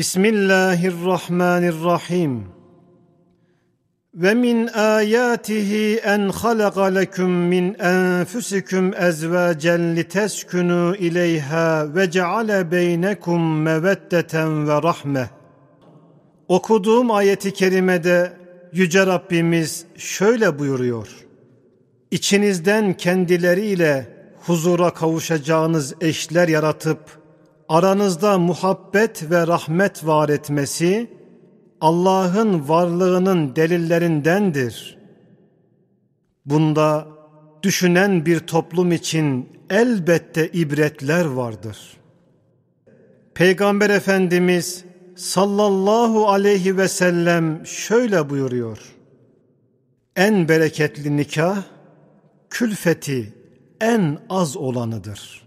بسم الله الرحمن الرحيم ومن آياته أن خلق لكم من أنفسكم ileyha ve إليها beynekum بينكم ve rahme. Okuduğum ayeti kerimede Yüce Rabbimiz şöyle buyuruyor. İçinizden kendileriyle huzura kavuşacağınız eşler yaratıp aranızda muhabbet ve rahmet var etmesi Allah'ın varlığının delillerindendir. Bunda düşünen bir toplum için elbette ibretler vardır. Peygamber Efendimiz sallallahu aleyhi ve sellem şöyle buyuruyor. En bereketli nikah külfeti en az olanıdır.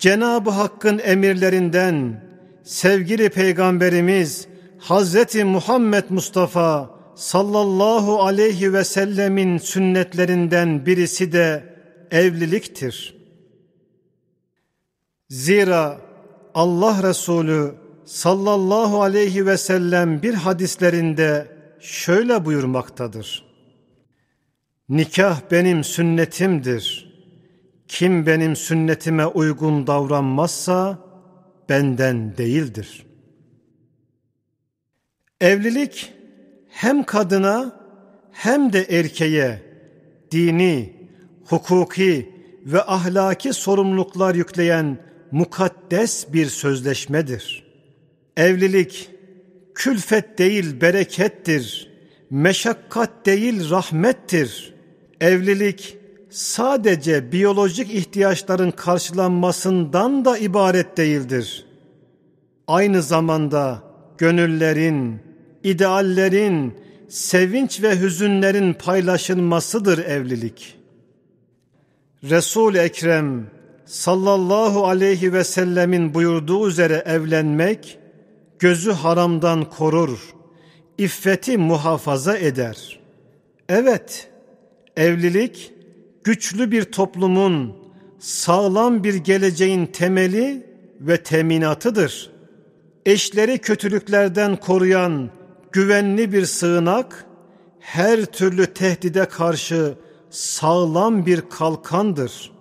Cenab-ı Hakk'ın emirlerinden sevgili Peygamberimiz Hazreti Muhammed Mustafa sallallahu aleyhi ve sellemin sünnetlerinden birisi de evliliktir. Zira Allah Resulü sallallahu aleyhi ve sellem bir hadislerinde şöyle buyurmaktadır. Nikah benim sünnetimdir.'' Kim benim sünnetime uygun davranmazsa benden değildir. Evlilik hem kadına hem de erkeğe dini, hukuki ve ahlaki sorumluluklar yükleyen mukaddes bir sözleşmedir. Evlilik külfet değil berekettir, meşakkat değil rahmettir. Evlilik sadece biyolojik ihtiyaçların karşılanmasından da ibaret değildir. Aynı zamanda gönüllerin, ideallerin, sevinç ve hüzünlerin paylaşılmasıdır evlilik. Resul Ekrem sallallahu aleyhi ve sellemin buyurduğu üzere evlenmek gözü haramdan korur, iffeti muhafaza eder. Evet, evlilik güçlü bir toplumun, sağlam bir geleceğin temeli ve teminatıdır. Eşleri kötülüklerden koruyan güvenli bir sığınak, her türlü tehdide karşı sağlam bir kalkandır.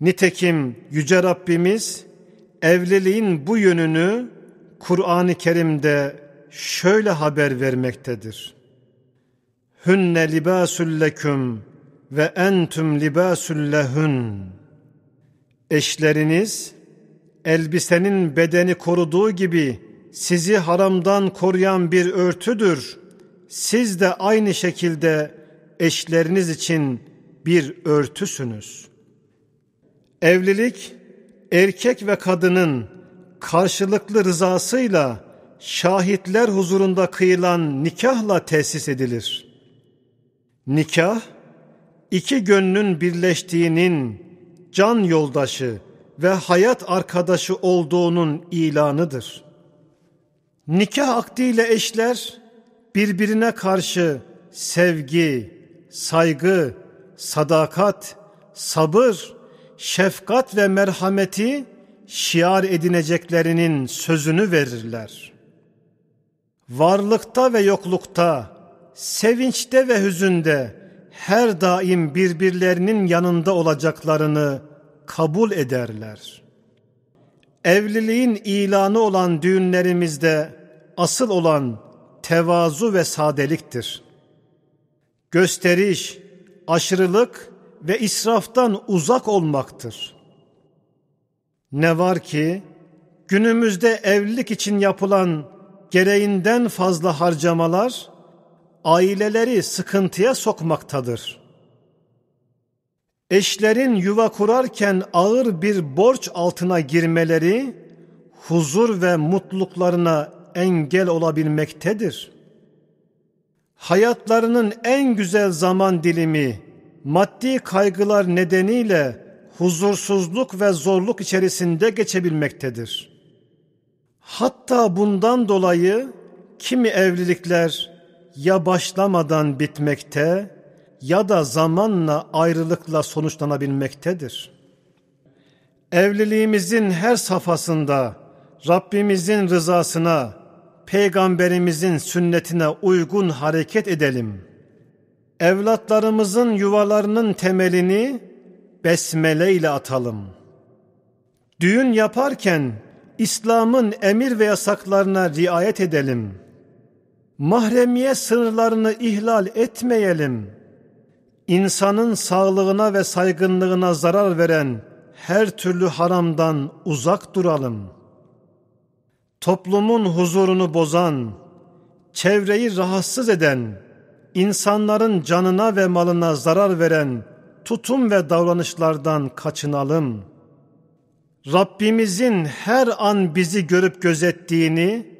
Nitekim Yüce Rabbimiz evliliğin bu yönünü Kur'an-ı Kerim'de şöyle haber vermektedir. Hünne libâsül ve entüm libâsül lehün. Eşleriniz elbisenin bedeni koruduğu gibi sizi haramdan koruyan bir örtüdür. Siz de aynı şekilde eşleriniz için bir örtüsünüz. Evlilik erkek ve kadının karşılıklı rızasıyla şahitler huzurunda kıyılan nikahla tesis edilir. Nikah iki gönlün birleştiğinin can yoldaşı ve hayat arkadaşı olduğunun ilanıdır. Nikah akdiyle eşler birbirine karşı sevgi, saygı, sadakat, sabır, şefkat ve merhameti şiar edineceklerinin sözünü verirler. Varlıkta ve yoklukta, sevinçte ve hüzünde, her daim birbirlerinin yanında olacaklarını kabul ederler. Evliliğin ilanı olan düğünlerimizde asıl olan tevazu ve sadeliktir. Gösteriş, aşırılık ve israftan uzak olmaktır. Ne var ki günümüzde evlilik için yapılan gereğinden fazla harcamalar aileleri sıkıntıya sokmaktadır. Eşlerin yuva kurarken ağır bir borç altına girmeleri huzur ve mutluluklarına engel olabilmektedir. Hayatlarının en güzel zaman dilimi maddi kaygılar nedeniyle huzursuzluk ve zorluk içerisinde geçebilmektedir. Hatta bundan dolayı kimi evlilikler ya başlamadan bitmekte ya da zamanla ayrılıkla sonuçlanabilmektedir. Evliliğimizin her safhasında Rabbimizin rızasına, peygamberimizin sünnetine uygun hareket edelim. Evlatlarımızın yuvalarının temelini besmele ile atalım. Düğün yaparken İslam'ın emir ve yasaklarına riayet edelim.'' mahremiye sınırlarını ihlal etmeyelim. İnsanın sağlığına ve saygınlığına zarar veren her türlü haramdan uzak duralım. Toplumun huzurunu bozan, çevreyi rahatsız eden, insanların canına ve malına zarar veren tutum ve davranışlardan kaçınalım. Rabbimizin her an bizi görüp gözettiğini,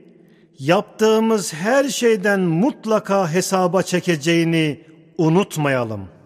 yaptığımız her şeyden mutlaka hesaba çekeceğini unutmayalım.''